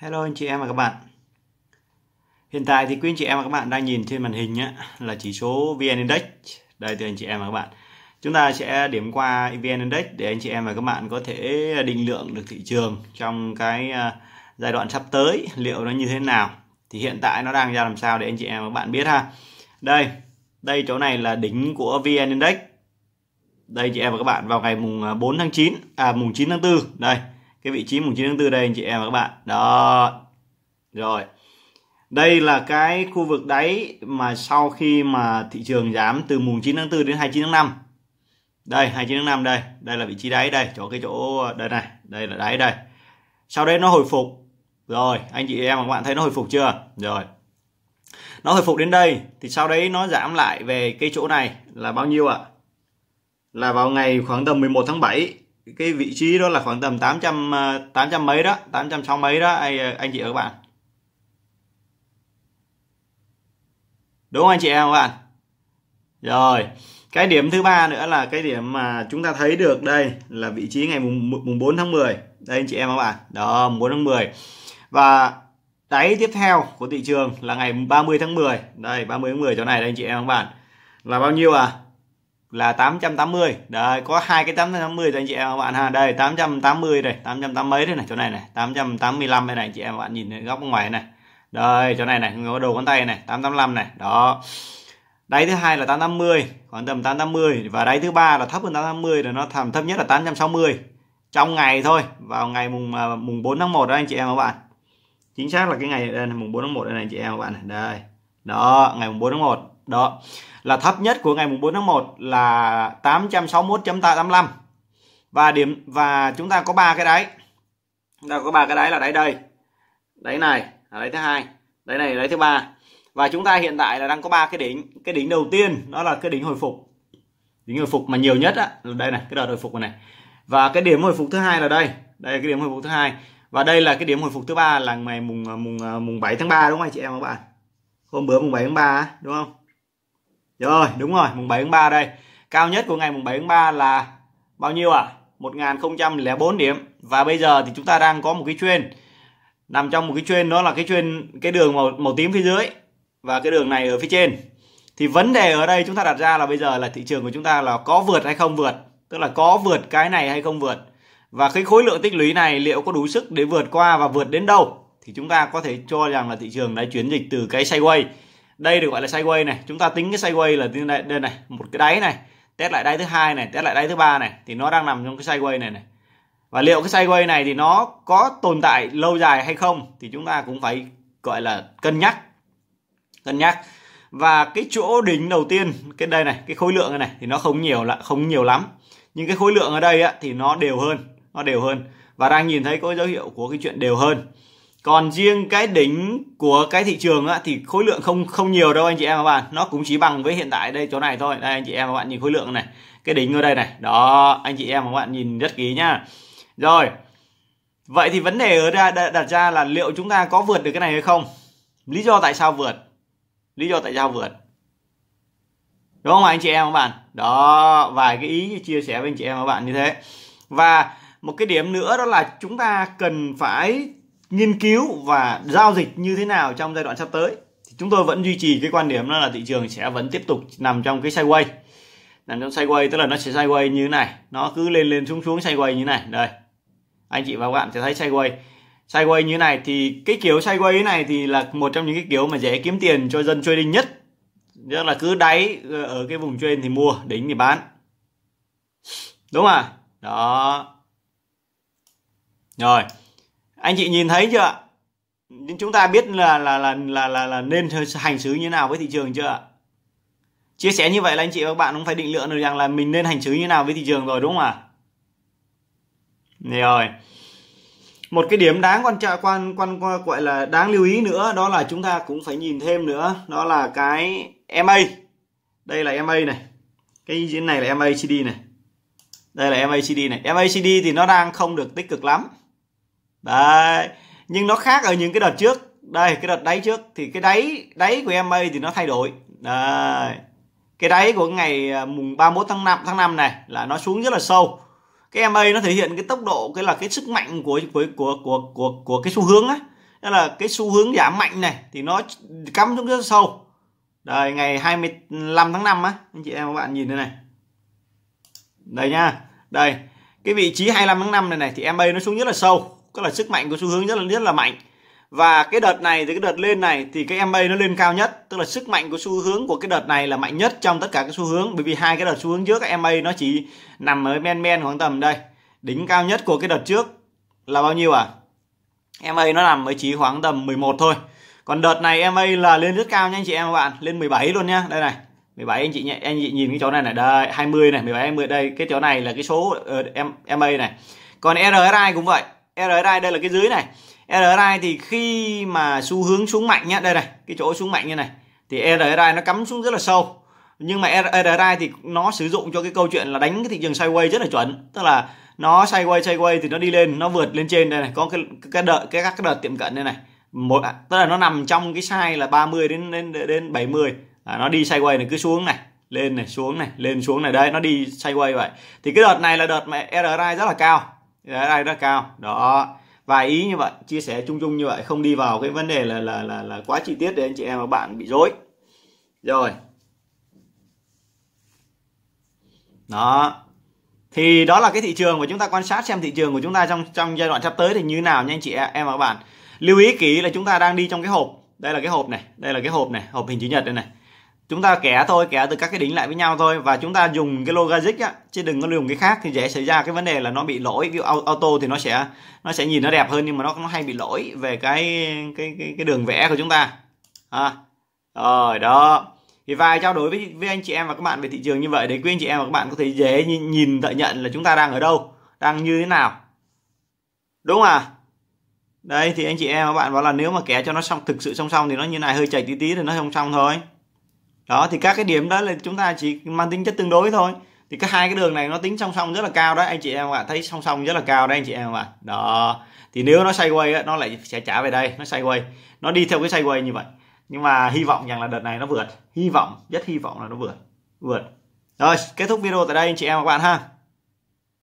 Hello anh chị em và các bạn Hiện tại thì quý anh chị em và các bạn đang nhìn trên màn hình á, là chỉ số VN Index Đây thưa anh chị em và các bạn Chúng ta sẽ điểm qua VN Index để anh chị em và các bạn có thể định lượng được thị trường trong cái à, giai đoạn sắp tới liệu nó như thế nào thì hiện tại nó đang ra làm sao để anh chị em và các bạn biết ha đây đây chỗ này là đỉnh của VN Index đây chị em và các bạn vào ngày mùng 4 à, tháng 9 à mùng 9 tháng 4 đây cái vị trí mùng 9 tháng 4 đây anh chị em và các bạn đó rồi đây là cái khu vực đáy mà sau khi mà thị trường giảm từ mùng 9 tháng 4 đến 29 tháng 5 đây 29 tháng 5 đây đây là vị trí đáy đây chỗ cái chỗ đây này đây là đáy đây sau đấy nó hồi phục rồi anh chị em và các bạn thấy nó hồi phục chưa rồi nó hồi phục đến đây thì sau đấy nó giảm lại về cái chỗ này là bao nhiêu ạ à? là vào ngày khoảng tầm 11 tháng 7 cái vị trí đó là khoảng tầm 800 800 à, mấy đó 860 mấy đó anh, à, anh chị ở các bạn đúng không anh chị em các bạn rồi cái điểm thứ ba nữa là cái điểm mà chúng ta thấy được đây là vị trí ngày mùng mùng 4 tháng 10 đây anh chị em các bạn đó mùng 4 tháng 10 và đáy tiếp theo của thị trường là ngày 30 tháng 10 đây 30 tháng 10 chỗ này đây anh chị em các bạn là bao nhiêu à là 880 đây có hai cái 880 cho anh chị em các bạn ha đây 880 này 880 mấy đây này chỗ này này 885 đây này chị em bạn nhìn góc ngoài này đây chỗ này này có đầu ngón tay này 885 này đó đáy thứ hai là 880 khoảng tầm 880 và đáy thứ ba là thấp hơn 880 là nó thầm thấp nhất là 860 trong ngày thôi vào ngày mùng mùng 4 tháng 1 đó anh chị em các bạn chính xác là cái ngày đây, mùng 4 tháng 1 đây này anh chị em các bạn này đây đó ngày mùng 4 tháng 1 đó là thấp nhất của ngày mùng 4 tháng 1 là 861.85 và điểm và chúng ta có ba cái đáy. Chúng ta có ba cái đáy là đáy đây. Đáy này là đáy thứ hai, đáy này là đáy thứ ba. Và chúng ta hiện tại là đang có ba cái đỉnh, cái đỉnh đầu tiên đó là cái đỉnh hồi phục. Đỉnh hồi phục mà nhiều nhất á đây này, cái đợt hồi phục này. Và cái điểm hồi phục thứ hai là đây. Đây là cái điểm hồi phục thứ hai và đây là cái điểm hồi phục thứ ba là ngày mùng mùng mùng 7 tháng 3 đúng không anh chị em các bạn? Hôm bữa mùng 7 tháng 3 đúng không? Rồi, đúng rồi, mùng 7 tháng 3 đây. Cao nhất của ngày mùng 7 tháng 3 là bao nhiêu ạ? À? 1004 điểm. Và bây giờ thì chúng ta đang có một cái chuyên nằm trong một cái chuyên đó là cái chuyên cái đường màu màu tím phía dưới và cái đường này ở phía trên. Thì vấn đề ở đây chúng ta đặt ra là bây giờ là thị trường của chúng ta là có vượt hay không vượt, tức là có vượt cái này hay không vượt. Và cái khối lượng tích lũy này liệu có đủ sức để vượt qua và vượt đến đâu thì chúng ta có thể cho rằng là thị trường đã chuyển dịch từ cái sideways đây được gọi là sideways này chúng ta tính cái sideways là đây, đây này một cái đáy này test lại đáy thứ hai này test lại đáy thứ ba này thì nó đang nằm trong cái sideways này này và liệu cái sideways này thì nó có tồn tại lâu dài hay không thì chúng ta cũng phải gọi là cân nhắc cân nhắc và cái chỗ đỉnh đầu tiên cái đây này cái khối lượng này, này thì nó không nhiều là không nhiều lắm nhưng cái khối lượng ở đây á, thì nó đều hơn nó đều hơn và đang nhìn thấy có dấu hiệu của cái chuyện đều hơn còn riêng cái đỉnh của cái thị trường á, thì khối lượng không không nhiều đâu anh chị em các bạn nó cũng chỉ bằng với hiện tại đây chỗ này thôi đây anh chị em các bạn nhìn khối lượng này cái đỉnh ở đây này đó anh chị em các bạn nhìn rất kỹ nhá rồi vậy thì vấn đề ở ra đặt ra là liệu chúng ta có vượt được cái này hay không lý do tại sao vượt lý do tại sao vượt đúng không anh chị em các bạn đó vài cái ý chia sẻ với anh chị em các bạn như thế và một cái điểm nữa đó là chúng ta cần phải nghiên cứu và giao dịch như thế nào trong giai đoạn sắp tới thì chúng tôi vẫn duy trì cái quan điểm đó là thị trường sẽ vẫn tiếp tục nằm trong cái sideways nằm trong sideways tức là nó sẽ sideways như thế này nó cứ lên lên xuống xuống sideways như thế này đây anh chị và các bạn sẽ thấy sideways sideways như thế này thì cái kiểu sideways này thì là một trong những cái kiểu mà dễ kiếm tiền cho dân trading nhất tức là cứ đáy ờ, ở cái vùng trên thì mua đỉnh thì bán đúng không ạ đó rồi anh chị nhìn thấy chưa ạ chúng ta biết là là là là là, là nên hành xử như nào với thị trường chưa chia sẻ như vậy là anh chị và các bạn cũng phải định lượng được rằng là mình nên hành xử như nào với thị trường rồi đúng không ạ à? rồi một cái điểm đáng quan trọng quan, quan quan gọi là đáng lưu ý nữa đó là chúng ta cũng phải nhìn thêm nữa đó là cái MA đây là MA này cái diễn này là MACD này đây là MACD này MACD thì nó đang không được tích cực lắm đấy nhưng nó khác ở những cái đợt trước đây cái đợt đáy trước thì cái đáy đáy của em thì nó thay đổi đấy cái đáy của ngày à, mùng 31 tháng 5 tháng 5 này là nó xuống rất là sâu cái MA nó thể hiện cái tốc độ cái là cái sức mạnh của của của của của, của cái xu hướng á đó là cái xu hướng giảm mạnh này thì nó cắm xuống rất sâu đây ngày 25 tháng 5 á anh chị em các bạn nhìn đây này đây nha đây cái vị trí 25 tháng 5 này này thì MA nó xuống rất là sâu tức là sức mạnh của xu hướng rất là rất là mạnh và cái đợt này thì cái đợt lên này thì cái MA nó lên cao nhất tức là sức mạnh của xu hướng của cái đợt này là mạnh nhất trong tất cả các xu hướng bởi vì hai cái đợt xu hướng trước MA nó chỉ nằm ở men men khoảng tầm đây đỉnh cao nhất của cái đợt trước là bao nhiêu à MA nó nằm ở chỉ khoảng tầm 11 thôi còn đợt này MA là lên rất cao nha anh chị em các bạn lên 17 luôn nha đây này 17 anh chị nhé anh chị nhìn cái chỗ này này đây 20 này 17 20 đây cái chỗ này là cái số uh, ờ, em MA này còn RSI cũng vậy RSI đây là cái dưới này RSI thì khi mà xu hướng xuống mạnh nhá đây này cái chỗ xuống mạnh như này thì RSI nó cắm xuống rất là sâu nhưng mà RSI thì nó sử dụng cho cái câu chuyện là đánh cái thị trường sideways rất là chuẩn tức là nó sideways sideways thì nó đi lên nó vượt lên trên đây này có cái cái đợt cái các cái đợt tiệm cận đây này một tức là nó nằm trong cái size là 30 đến đến đến 70 à, nó đi sideways này cứ xuống này lên này xuống này lên xuống này đấy nó đi sideways vậy thì cái đợt này là đợt mà RSI rất là cao đây rất cao đó vài ý như vậy chia sẻ chung chung như vậy không đi vào cái vấn đề là là là, là quá chi tiết để anh chị em và bạn bị dối rồi đó thì đó là cái thị trường mà chúng ta quan sát xem thị trường của chúng ta trong trong giai đoạn sắp tới thì như nào nha anh chị em và các bạn lưu ý kỹ là chúng ta đang đi trong cái hộp đây là cái hộp này đây là cái hộp này hộp hình chữ nhật đây này chúng ta kẻ thôi kẻ từ các cái đỉnh lại với nhau thôi và chúng ta dùng cái logic á chứ đừng có dùng cái khác thì dễ xảy ra cái vấn đề là nó bị lỗi ví dụ auto thì nó sẽ nó sẽ nhìn nó đẹp hơn nhưng mà nó nó hay bị lỗi về cái cái cái, cái đường vẽ của chúng ta à, rồi đó thì vài trao đổi với, với anh chị em và các bạn về thị trường như vậy để quý anh chị em và các bạn có thể dễ nhìn, nhìn tự nhận là chúng ta đang ở đâu đang như thế nào đúng không à đây thì anh chị em và các bạn bảo là nếu mà kẻ cho nó xong thực sự song song thì nó như này hơi chảy tí tí thì nó song song thôi đó thì các cái điểm đó là chúng ta chỉ mang tính chất tương đối thôi thì các hai cái đường này nó tính song song rất là cao đó anh chị em ạ thấy song song rất là cao đấy anh chị em ạ đó thì nếu nó xoay quay nó lại sẽ trả về đây nó xoay quay nó đi theo cái xoay quay như vậy nhưng mà hy vọng rằng là đợt này nó vượt hy vọng rất hy vọng là nó vượt vượt rồi kết thúc video tại đây anh chị em và các bạn ha